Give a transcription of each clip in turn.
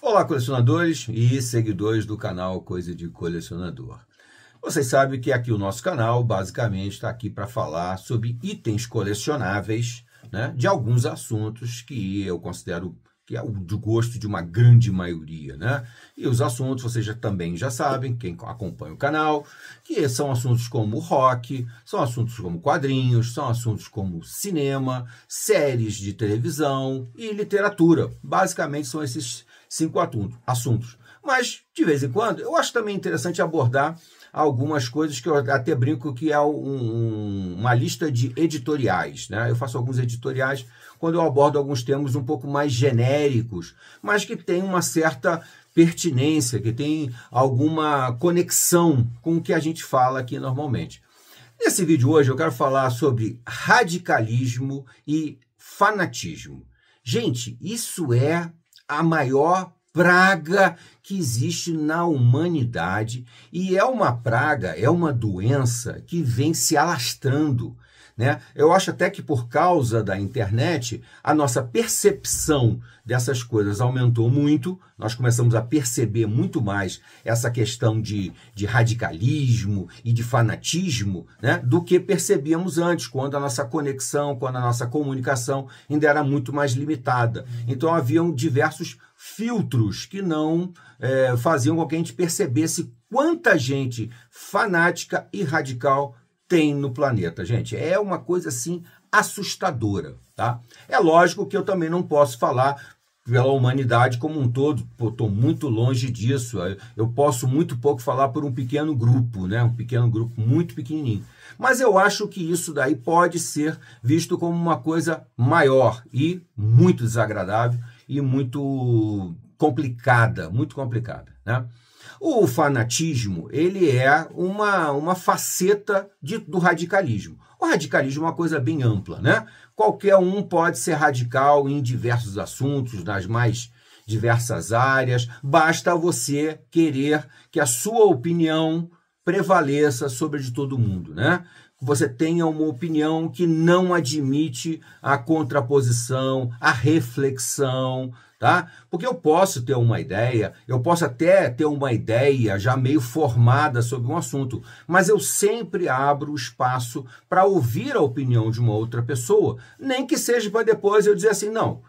Olá, colecionadores e seguidores do canal Coisa de Colecionador. Vocês sabem que aqui o nosso canal basicamente está aqui para falar sobre itens colecionáveis, né, de alguns assuntos que eu considero que é o de gosto de uma grande maioria, né? E os assuntos vocês já, também já sabem, quem acompanha o canal, que são assuntos como rock, são assuntos como quadrinhos, são assuntos como cinema, séries de televisão e literatura. Basicamente são esses cinco assuntos. Mas, de vez em quando, eu acho também interessante abordar algumas coisas que eu até brinco que é um, uma lista de editoriais. Né? Eu faço alguns editoriais quando eu abordo alguns temas um pouco mais genéricos, mas que tem uma certa pertinência, que tem alguma conexão com o que a gente fala aqui normalmente. Nesse vídeo hoje eu quero falar sobre radicalismo e fanatismo. Gente, isso é a maior praga que existe na humanidade e é uma praga, é uma doença que vem se alastrando né? Eu acho até que por causa da internet, a nossa percepção dessas coisas aumentou muito, nós começamos a perceber muito mais essa questão de, de radicalismo e de fanatismo né? do que percebíamos antes, quando a nossa conexão, quando a nossa comunicação ainda era muito mais limitada. Então haviam diversos filtros que não é, faziam com que a gente percebesse quanta gente fanática e radical tem no planeta, gente. É uma coisa assim assustadora, tá? É lógico que eu também não posso falar pela humanidade como um todo, estou muito longe disso. Eu posso muito pouco falar por um pequeno grupo, né? Um pequeno grupo muito pequenininho. Mas eu acho que isso daí pode ser visto como uma coisa maior e muito desagradável e muito complicada, muito complicada, né? O fanatismo, ele é uma, uma faceta de, do radicalismo. O radicalismo é uma coisa bem ampla, né? Qualquer um pode ser radical em diversos assuntos, nas mais diversas áreas, basta você querer que a sua opinião prevaleça sobre de todo mundo, né? Que você tenha uma opinião que não admite a contraposição, a reflexão, tá? Porque eu posso ter uma ideia, eu posso até ter uma ideia já meio formada sobre um assunto, mas eu sempre abro espaço para ouvir a opinião de uma outra pessoa, nem que seja para depois eu dizer assim, não,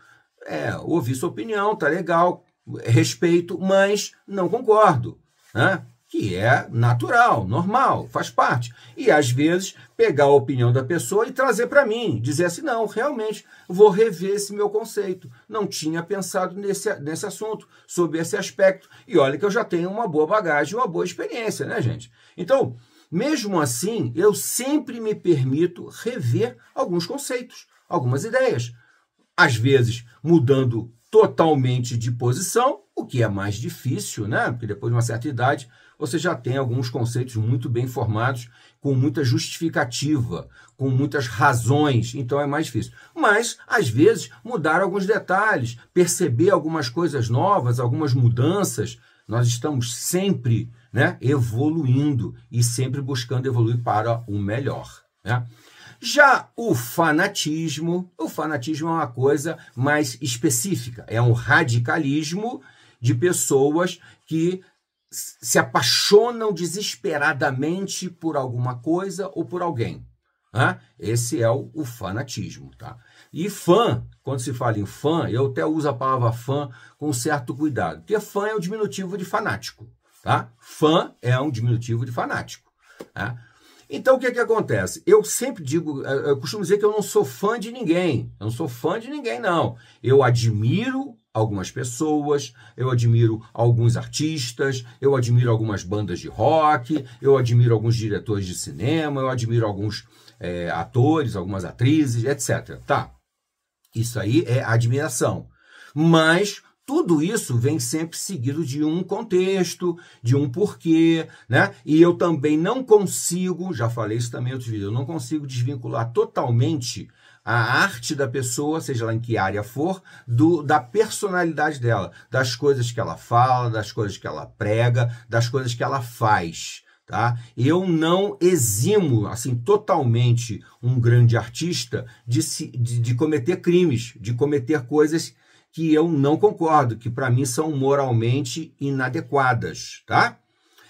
é, ouvi sua opinião, tá legal, respeito, mas não concordo, né? que é natural, normal, faz parte. E às vezes pegar a opinião da pessoa e trazer para mim, dizer assim: não, realmente vou rever esse meu conceito. Não tinha pensado nesse, nesse assunto, sobre esse aspecto. E olha que eu já tenho uma boa bagagem, uma boa experiência, né, gente? Então, mesmo assim, eu sempre me permito rever alguns conceitos, algumas ideias. Às vezes mudando totalmente de posição, o que é mais difícil, né? Porque depois de uma certa idade, você já tem alguns conceitos muito bem formados, com muita justificativa, com muitas razões, então é mais difícil. Mas, às vezes, mudar alguns detalhes, perceber algumas coisas novas, algumas mudanças, nós estamos sempre né, evoluindo e sempre buscando evoluir para o melhor. Né? Já o fanatismo, o fanatismo é uma coisa mais específica, é um radicalismo de pessoas que se apaixonam desesperadamente por alguma coisa ou por alguém. Né? Esse é o, o, fanatismo. Tá? E fã, quando se fala em fã, eu até uso a palavra fã com certo cuidado, porque fã é o diminutivo de fanático. Tá? Fã é um diminutivo de fanático. Né? Então, o que, é que acontece? Eu sempre digo, eu costumo dizer que eu não sou fã de ninguém. Eu não sou fã de ninguém, não. Eu admiro algumas pessoas, eu admiro alguns artistas, eu admiro algumas bandas de rock, eu admiro alguns diretores de cinema, eu admiro alguns é, atores, algumas atrizes, etc. Tá. Isso aí é admiração. Mas tudo isso vem sempre seguido de um contexto, de um porquê, né? E eu também não consigo, já falei isso também outros vídeos, eu não consigo desvincular totalmente a arte da pessoa, seja lá em que área for, do, da personalidade dela, das coisas que ela fala, das coisas que ela prega, das coisas que ela faz. Tá? Eu não eximo assim totalmente um grande artista de, se, de, de cometer crimes, de cometer coisas que eu não concordo, que para mim são moralmente inadequadas, tá?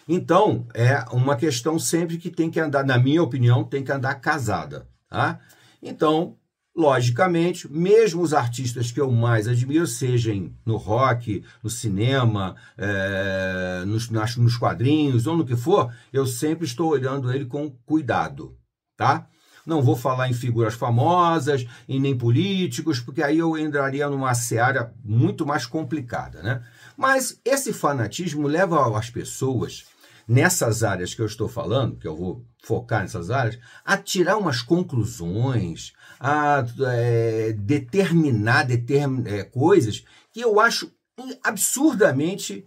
Então, é uma questão sempre que tem que andar, na minha opinião, tem que andar casada, tá? Então, logicamente, mesmo os artistas que eu mais admiro, sejam no rock, no cinema, é, nos, nas, nos quadrinhos ou no que for, eu sempre estou olhando ele com cuidado, tá? Não vou falar em figuras famosas e nem políticos, porque aí eu entraria numa seara muito mais complicada, né? Mas esse fanatismo leva as pessoas nessas áreas que eu estou falando, que eu vou focar nessas áreas, a tirar umas conclusões, a é, determinar determin, é, coisas que eu acho absurdamente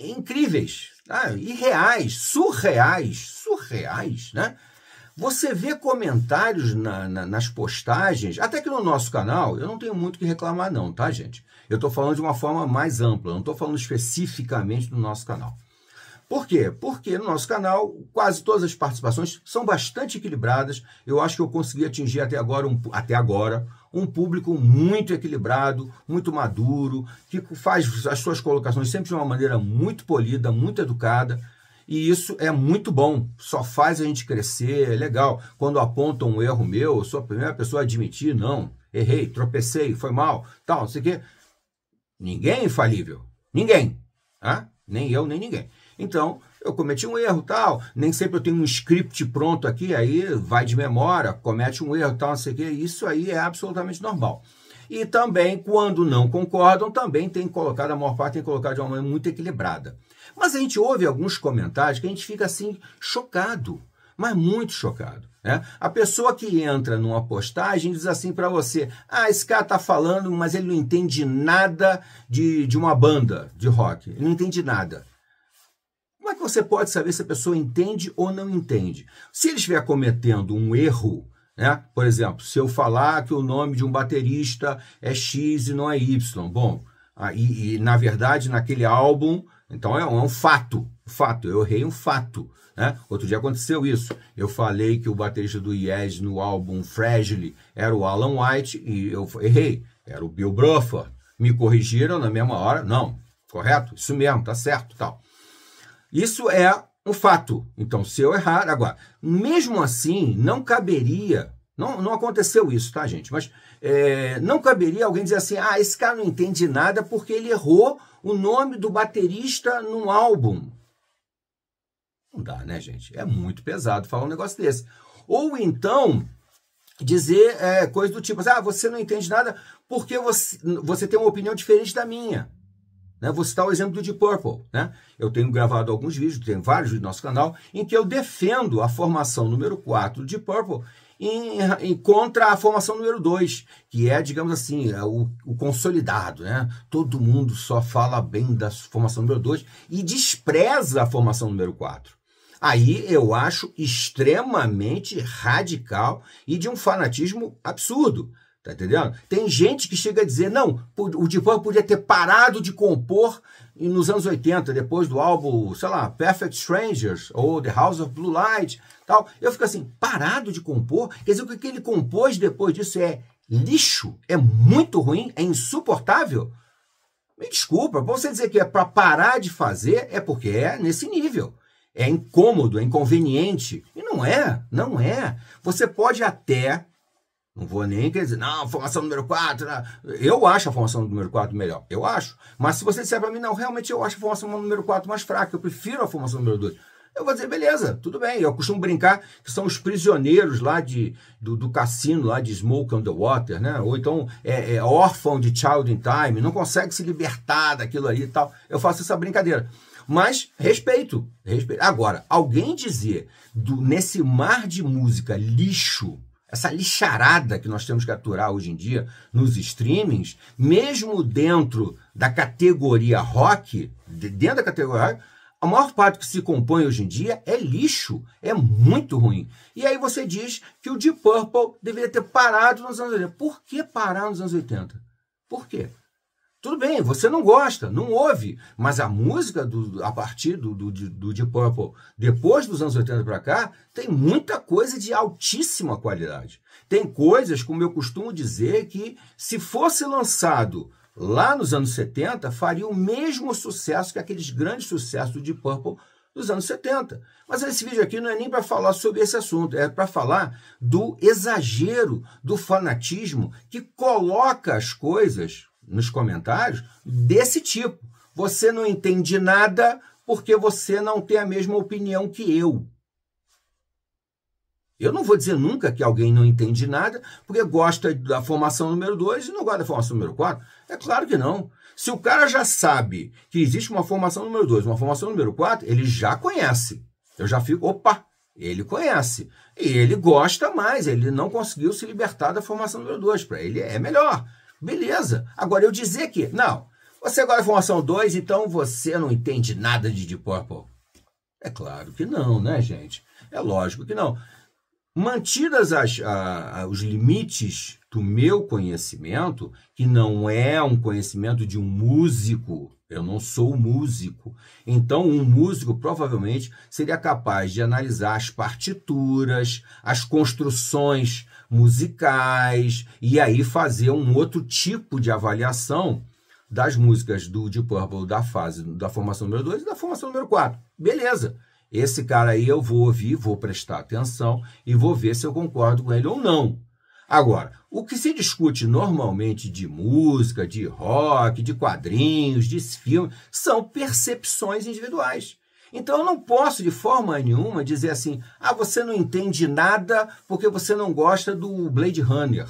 incríveis, tá? irreais, surreais, surreais, né? Você vê comentários na, na, nas postagens, até que no nosso canal, eu não tenho muito que reclamar não, tá, gente? Eu estou falando de uma forma mais ampla, não estou falando especificamente do nosso canal. Por quê? Porque no nosso canal quase todas as participações são bastante equilibradas. Eu acho que eu consegui atingir até agora, um, até agora um público muito equilibrado, muito maduro, que faz as suas colocações sempre de uma maneira muito polida, muito educada. E isso é muito bom, só faz a gente crescer, é legal. Quando apontam um erro meu, eu sou a primeira pessoa a admitir, não, errei, tropecei, foi mal, tal, não sei o quê. Ninguém é infalível, ninguém, ah? nem eu, nem ninguém. Então, eu cometi um erro tal, nem sempre eu tenho um script pronto aqui, aí vai de memória, comete um erro tal, não sei o quê, isso aí é absolutamente normal. E também, quando não concordam, também tem colocado, a maior parte tem colocado de uma maneira muito equilibrada. Mas a gente ouve alguns comentários que a gente fica assim, chocado, mas muito chocado. Né? A pessoa que entra numa postagem diz assim para você: ah, esse cara tá falando, mas ele não entende nada de, de uma banda de rock, ele não entende nada você pode saber se a pessoa entende ou não entende? Se ele estiver cometendo um erro, né? Por exemplo, se eu falar que o nome de um baterista é X e não é Y, bom, aí, ah, e, na verdade naquele álbum, então é, é um fato, fato, eu errei um fato. Né? Outro dia aconteceu isso. Eu falei que o baterista do Yes no álbum Fragile era o Alan White e eu errei. Era o Bill Bruford. Me corrigiram na mesma hora? Não. Correto? Isso mesmo, tá certo, tal. Isso é um fato. Então, se eu errar, agora, mesmo assim, não caberia. Não, não aconteceu isso, tá, gente? Mas é, não caberia alguém dizer assim: ah, esse cara não entende nada porque ele errou o nome do baterista num álbum. Não dá, né, gente? É muito pesado falar um negócio desse. Ou então, dizer é, coisa do tipo: assim, ah, você não entende nada porque você, você tem uma opinião diferente da minha. Né? Vou citar o exemplo do Deep Purple. Né? Eu tenho gravado alguns vídeos, tem vários do no nosso canal, em que eu defendo a formação número 4 do Deep Purple em, em, contra a formação número 2, que é, digamos assim, é o, o, consolidado. Né? Todo mundo só fala bem da formação número 2 e despreza a formação número 4. Aí eu acho extremamente radical e de um fanatismo absurdo. Tá entendendo? Tem gente que chega a dizer, não, o Deep Purple podia ter parado de compor nos anos 80, depois do álbum, sei lá, Perfect Strangers ou The House of Blue Light, tal. Eu fico assim, parado de compor? Quer dizer, o que ele compôs depois disso é lixo? É muito ruim? É insuportável? Me desculpa, pra você dizer que é para parar de fazer, é porque é nesse nível. É incômodo, é inconveniente. E não é, não é. Você pode até não vou nem quer dizer, não, formação número 4. Né? Eu acho a formação número 4 melhor. Eu acho. Mas se você disser para mim, não, realmente eu acho a formação número 4 mais fraca, eu prefiro a formação número 2. Eu vou dizer, beleza, tudo bem. Eu costumo brincar que são os prisioneiros lá de, do, do cassino, lá de Smoke on the Water, né? Ou então é, é órfão de Child in Time, não consegue se libertar daquilo ali e tal. Eu faço essa brincadeira. Mas respeito, respeito. Agora, alguém dizer do, nesse mar de música lixo, essa lixarada que nós temos que aturar hoje em dia nos streamings, mesmo dentro da categoria rock, dentro da categoria rock, a maior parte que se compõe hoje em dia é lixo, é muito ruim. E aí você diz que o Deep Purple deveria ter parado nos anos 80. Por que parar nos anos 80? Por quê? Tudo bem, você não gosta, não ouve, mas a música do, a partir do, do, do Deep Purple, depois dos anos 80 para cá, tem muita coisa de altíssima qualidade. Tem coisas, como eu costumo dizer, que se fosse lançado lá nos anos 70, faria o mesmo sucesso que aqueles grandes sucessos do Deep Purple dos anos 70. Mas esse vídeo aqui não é nem para falar sobre esse assunto, é para falar do exagero, do fanatismo que coloca as coisas nos comentários desse tipo. Você não entende nada porque você não tem a mesma opinião que eu. Eu não vou dizer nunca que alguém não entende nada porque gosta da formação número 2 e não gosta da formação número 4. É claro que não. Se o cara já sabe que existe uma formação número 2, uma formação número 4, ele já conhece. Eu já fico, opa, ele conhece. E ele gosta mais, ele não conseguiu se libertar da formação número 2. Para ele é melhor. Beleza. Agora, eu dizer que, não, você agora é formação 2, então você não entende nada de Deep Purple. É claro que não, né, gente? É lógico que não. Mantidas as, a, a, os limites do meu conhecimento, que não é um conhecimento de um músico, eu não sou músico. Então, um músico provavelmente seria capaz de analisar as partituras, as construções musicais, e aí fazer um outro tipo de avaliação das músicas do Deep Purple da fase da formação número 2 e da formação número 4. Beleza. Esse cara aí eu vou ouvir, vou prestar atenção e vou ver se eu concordo com ele ou não. Agora, o que se discute normalmente de música, de rock, de quadrinhos, de filme, são percepções individuais. Então eu não posso de forma nenhuma dizer assim: ah, você não entende nada porque você não gosta do Blade Runner.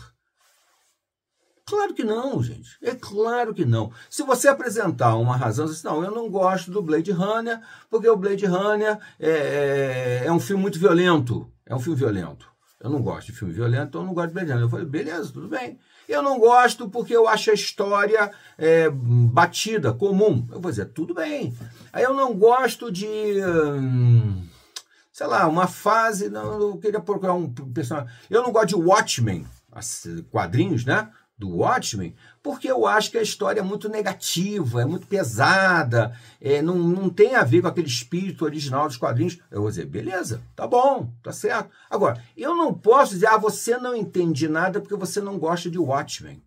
Claro que não, gente. É claro que não. Se você apresentar uma razão, você diz, não, eu não gosto do Blade Runner, porque o Blade Runner é, é, é um filme muito violento. É um filme violento. Eu não gosto de filme violento, então eu não gosto de Blade Eu falei, beleza, tudo bem. Eu não gosto porque eu acho a história é, batida, comum. Eu vou dizer, tudo bem. Aí eu não gosto de. Hum, sei lá, uma fase. Não, eu queria procurar um personagem. Eu não gosto de Watchmen, quadrinhos, né? Do Watchmen, porque eu acho que a história é muito negativa, é muito pesada, é, não, não tem a ver com aquele espírito original dos quadrinhos. Eu vou dizer, beleza, tá bom, tá certo. Agora, eu não posso dizer, ah, você não entende nada porque você não gosta de Watchmen.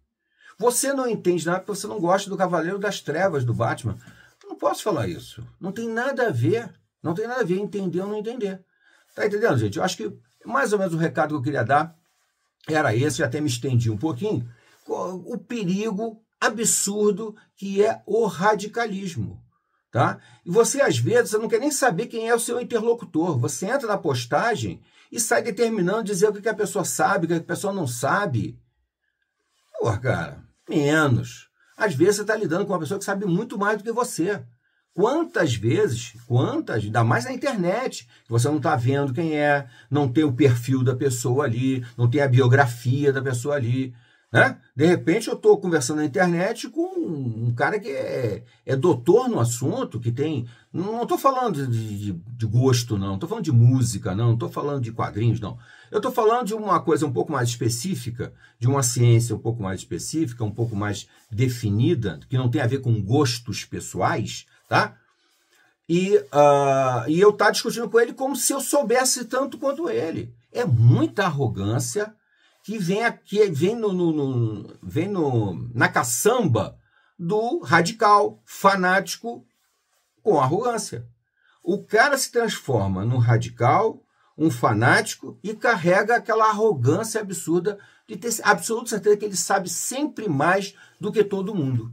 Você não entende nada porque você não gosta do Cavaleiro das Trevas, do Batman. Eu não posso falar isso. Não tem nada a ver. Não tem nada a ver entender ou não entender. Tá entendendo, gente? Eu acho que mais ou menos o recado que eu queria dar era esse, eu até me estendi um pouquinho, o perigo absurdo que é o radicalismo. Tá? E você, às vezes, não quer nem saber quem é o seu interlocutor. Você entra na postagem e sai determinando, dizer o que a pessoa sabe, o que a pessoa não sabe. Pô, cara, menos. Às vezes você está lidando com uma pessoa que sabe muito mais do que você. Quantas vezes, quantas, ainda mais na internet, você não está vendo quem é, não tem o perfil da pessoa ali, não tem a biografia da pessoa ali. Né? De repente eu estou conversando na internet com um cara que é, é doutor no assunto, que tem. Não estou falando de, de, de, gosto, não, estou falando de música, não, estou falando de quadrinhos, não. Eu estou falando de uma coisa um pouco mais específica, de uma ciência um pouco mais específica, um pouco mais definida, que não tem a ver com gostos pessoais, tá? E, uh, e eu estou tá discutindo com ele como se eu soubesse tanto quanto ele. É muita arrogância que vem aqui, vem no, no, no vem no, na caçamba do radical, fanático com arrogância. O cara se transforma num radical, um fanático e carrega aquela arrogância absurda de ter absoluta certeza que ele sabe sempre mais do que todo mundo.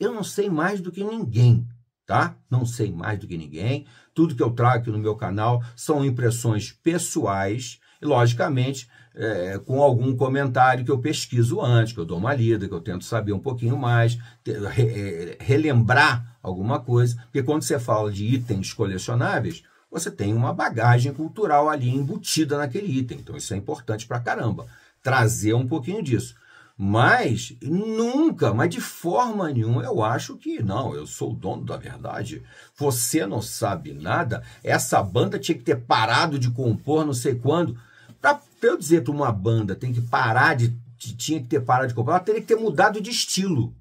Eu não sei mais do que ninguém, tá? Não sei mais do que ninguém. Tudo que eu trago aqui no meu canal são impressões pessoais. E, logicamente, é, com algum comentário que eu pesquiso antes, que eu dou uma lida, que eu tento saber um pouquinho mais, re, é, relembrar alguma coisa, porque quando você fala de itens colecionáveis, você tem uma bagagem cultural ali embutida naquele item. Então isso é importante para caramba, trazer um pouquinho disso. Mas nunca, mas de forma nenhuma, eu acho que não, eu sou o dono da verdade. Você não sabe nada, essa banda tinha que ter parado de compor não sei quando. Pra, pra eu dizer para uma banda tem que parar de. tinha que ter parado de comprar, ela teria que ter mudado de estilo.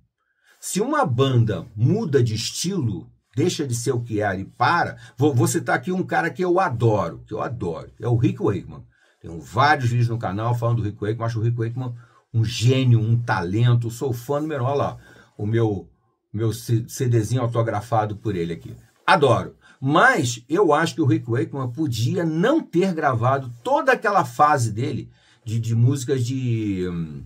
Se uma banda muda de estilo, deixa de ser o que era é e para. Vou, vou citar aqui um cara que eu adoro, que eu adoro, é o Rick Wakeman. Tenho vários vídeos no canal falando do Rick Wakeman, acho o Rick Wakeman um gênio, um talento, sou fã número um. Olha lá, o meu, meu CDzinho autografado por ele aqui. Adoro. Mas eu acho que o Rick Wakeman podia não ter gravado toda aquela fase dele de, de músicas de um,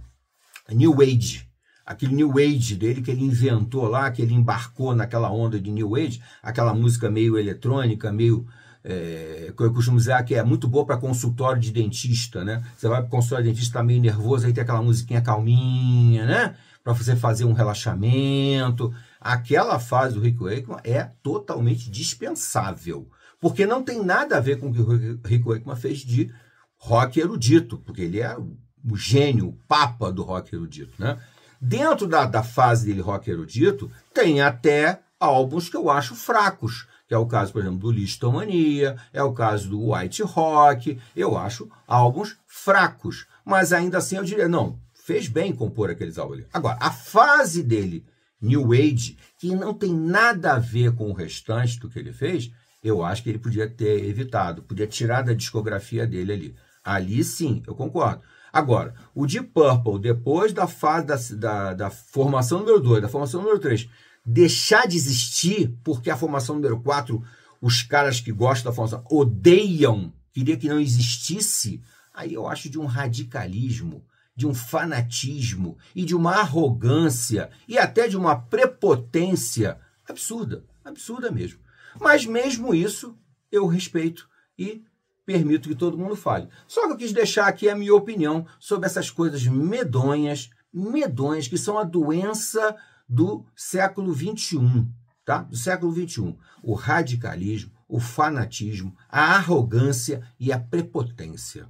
New Age aquele New Age dele que ele inventou lá, que ele embarcou naquela onda de New Age, aquela música meio eletrônica, meio. É, que eu costumo dizer que é muito boa para consultório de dentista, né? Você vai para consultório de dentista, tá meio nervoso, aí tem aquela musiquinha calminha, né? Para você fazer um relaxamento aquela fase do Rick Wakeman é totalmente dispensável. Porque não tem nada a ver com o que o Rick Wakeman fez de rock erudito, porque ele é o gênio, o papa do rock erudito. Né? Dentro da, da fase dele rock erudito, tem até álbuns que eu acho fracos, que é o caso, por exemplo, do Listomania, é o caso do White Rock, eu acho álbuns fracos. Mas ainda assim eu diria, não, fez bem compor aqueles álbuns. Agora, a fase dele New uhum. Age, que não tem nada a ver com o restante do que ele fez, eu acho que ele podia ter evitado, podia tirar da discografia dele ali. Ali sim, eu concordo. Agora, o Deep Purple, depois da fase da, da, da formação número 2, da formação número 3, deixar de existir porque a formação número 4, os caras que gostam da formação odeiam, queria que não existisse, aí eu acho de um radicalismo de um fanatismo e de uma arrogância e até de uma prepotência absurda, absurda mesmo. Mas mesmo isso eu respeito e permito que todo mundo fale. Só que eu quis deixar aqui a minha opinião sobre essas coisas medonhas, medonhas que são a doença do século 21, tá? Do século 21. O radicalismo, o fanatismo, a arrogância e a prepotência.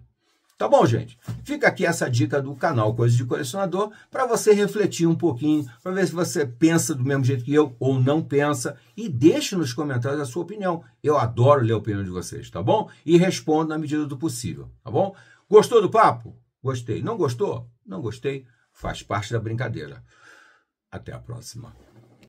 Tá bom, gente? Fica aqui essa dica do canal Coisas de Colecionador para você refletir um pouquinho, para ver se você pensa do mesmo jeito que eu ou não pensa e deixe nos comentários a sua opinião. Eu adoro ler a opinião de vocês, tá bom? E respondo na medida do possível, tá bom? Gostou do papo? Gostei. Não gostou? Não gostei. Faz parte da brincadeira. Até a próxima.